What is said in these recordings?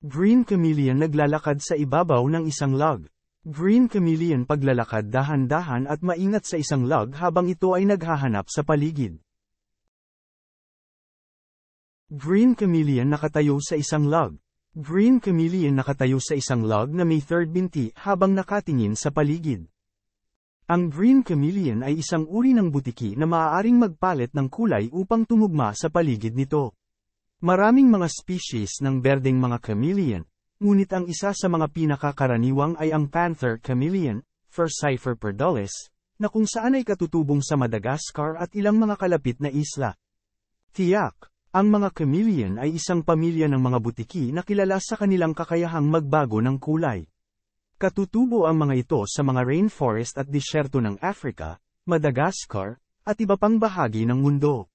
Green chameleon naglalakad sa ibabaw ng isang log. Green chameleon paglalakad dahan-dahan at maingat sa isang log habang ito ay naghahanap sa paligid. Green chameleon nakatayo sa isang log. Green chameleon nakatayo sa isang log na may third binti habang nakatingin sa paligid. Ang green chameleon ay isang uri ng butiki na maaaring magpalit ng kulay upang tumugma sa paligid nito. Maraming mga species ng berdeng mga chameleon, ngunit ang isa sa mga pinakakaraniwang ay ang panther chameleon, Furcifer perdulis, na kung saan ay katutubong sa Madagascar at ilang mga kalapit na isla. Tiyak, ang mga chameleon ay isang pamilya ng mga butiki na kilala sa kanilang kakayahang magbago ng kulay. Katutubo ang mga ito sa mga rainforest at disyerto ng Africa, Madagascar, at iba pang bahagi ng mundo.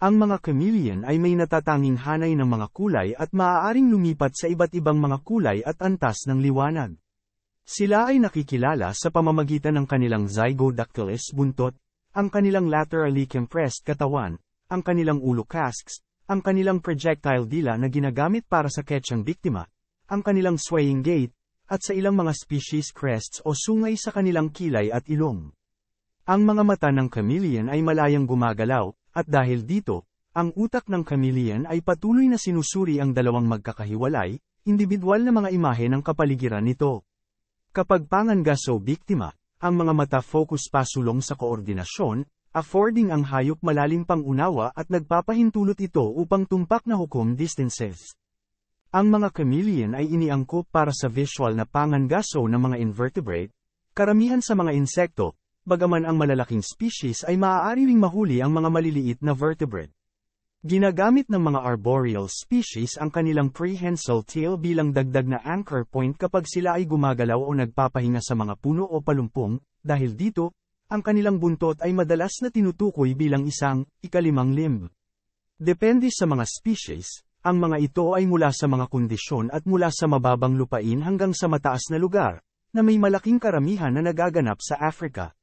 Ang mga chameleon ay may natatanging hanay ng mga kulay at maaaring lumipat sa iba't ibang mga kulay at antas ng liwanag. Sila ay nakikilala sa pamamagitan ng kanilang zygodactylous buntot, ang kanilang laterally compressed katawan, ang kanilang ulo casks, ang kanilang projectile dila na ginagamit para sa ketchang biktima, ang kanilang swaying gait, at sa ilang mga species crests o sungay sa kanilang kilay at ilong. Ang mga mata ng chameleon ay malayang gumagalaw, at dahil dito, ang utak ng chameleon ay patuloy na sinusuri ang dalawang magkakahiwalay, individual na mga imahe ng kapaligiran nito. Kapag pangangas o biktima, ang mga mata focus pasulong sa koordinasyon, affording ang hayop malalim pang unawa at nagpapahintulot ito upang tumpak na hukom distances. Ang mga chameleon ay iniangkop para sa visual na pangangaso ng mga invertebrate, karamihan sa mga insekto, bagaman ang malalaking species ay maaari ring mahuli ang mga maliliit na vertebrate. Ginagamit ng mga arboreal species ang kanilang prehensile tail bilang dagdag na anchor point kapag sila ay gumagalaw o nagpapahinga sa mga puno o palumpong, dahil dito, ang kanilang buntot ay madalas na tinutukoy bilang isang, ikalimang limb. Depende sa mga species, ang mga ito ay mula sa mga kondisyon at mula sa mababang lupain hanggang sa mataas na lugar, na may malaking karamihan na nagaganap sa Africa.